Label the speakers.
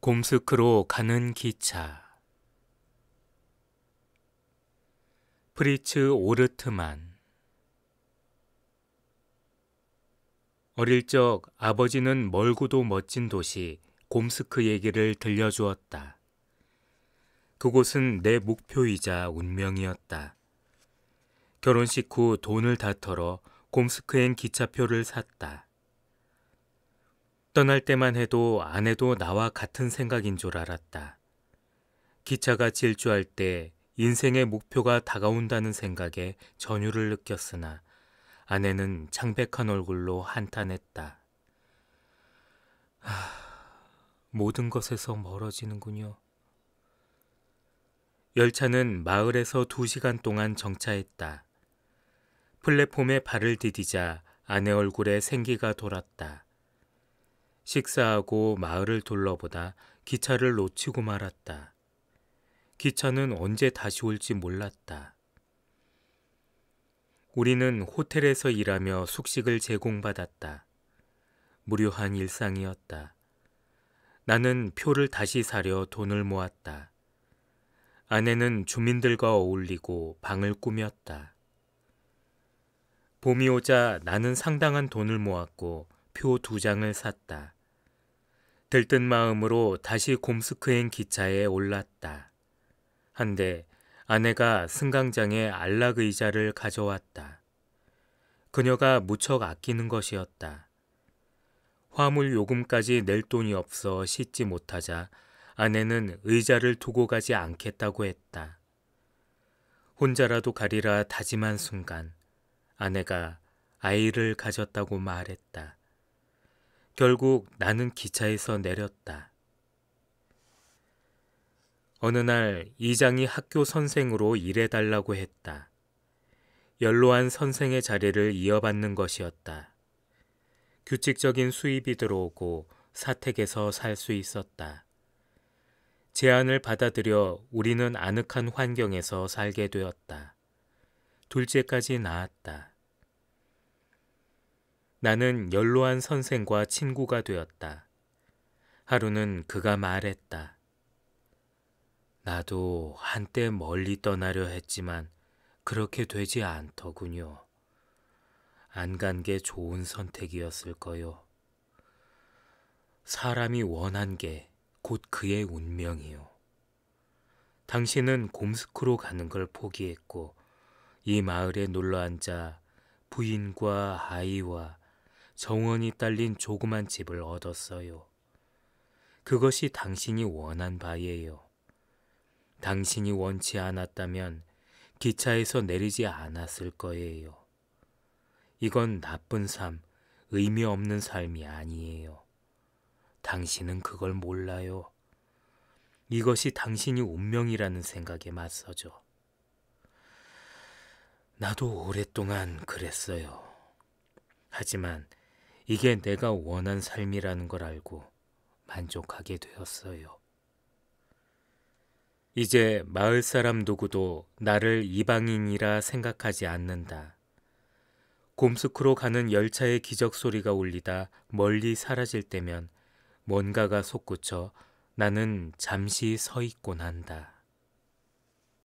Speaker 1: 곰스크로 가는 기차 프리츠 오르트만 어릴 적 아버지는 멀고도 멋진 도시 곰스크 얘기를 들려주었다. 그곳은 내 목표이자 운명이었다. 결혼식 후 돈을 다 털어 곰스크엔 기차표를 샀다. 떠날 때만 해도 아내도 나와 같은 생각인 줄 알았다. 기차가 질주할 때 인생의 목표가 다가온다는 생각에 전율을 느꼈으나 아내는 창백한 얼굴로 한탄했다. 하, 모든 것에서 멀어지는군요. 열차는 마을에서 두 시간 동안 정차했다. 플랫폼에 발을 디디자 아내 얼굴에 생기가 돌았다. 식사하고 마을을 둘러보다 기차를 놓치고 말았다. 기차는 언제 다시 올지 몰랐다. 우리는 호텔에서 일하며 숙식을 제공받았다. 무료한 일상이었다. 나는 표를 다시 사려 돈을 모았다. 아내는 주민들과 어울리고 방을 꾸몄다. 봄이 오자 나는 상당한 돈을 모았고 표두 장을 샀다. 들뜬 마음으로 다시 곰스크행 기차에 올랐다. 한데 아내가 승강장에 안락 의자를 가져왔다. 그녀가 무척 아끼는 것이었다. 화물 요금까지 낼 돈이 없어 씻지 못하자 아내는 의자를 두고 가지 않겠다고 했다. 혼자라도 가리라 다짐한 순간 아내가 아이를 가졌다고 말했다. 결국 나는 기차에서 내렸다. 어느 날 이장이 학교 선생으로 일해달라고 했다. 연로한 선생의 자리를 이어받는 것이었다. 규칙적인 수입이 들어오고 사택에서 살 수 있었다. 제안을 받아들여 우리는 아늑한 환경에서 살게 되었다. 둘째까지 낳았다. 나는 연로한 선생과 친구가 되었다. 하루는 그가 말했다. 나도 한때 멀리 떠나려 했지만 그렇게 되지 않더군요. 안 간 게 좋은 선택이었을 거요. 사람이 원한 게 곧 그의 운명이요. 당신은 곰스크로 가는 걸 포기했고 이 마을에 놀러 앉아 부인과 아이와 정원이 딸린 조그만 집을 얻었어요. 그것이 당신이 원한 바예요. 당신이 원치 않았다면 기차에서 내리지 않았을 거예요. 이건 나쁜 삶, 의미 없는 삶이 아니에요. 당신은 그걸 몰라요. 이것이 당신이 운명이라는 생각에 맞서죠. 나도 오랫동안 그랬어요. 하지만 이게 내가 원한 삶이라는 걸 알고 만족하게 되었어요. 이제 마을 사람 누구도 나를 이방인이라 생각하지 않는다. 곰스크로 가는 열차의 기적 소리가 울리다 멀리 사라질 때면 뭔가가 솟구쳐 나는 잠시 서 있곤 한다.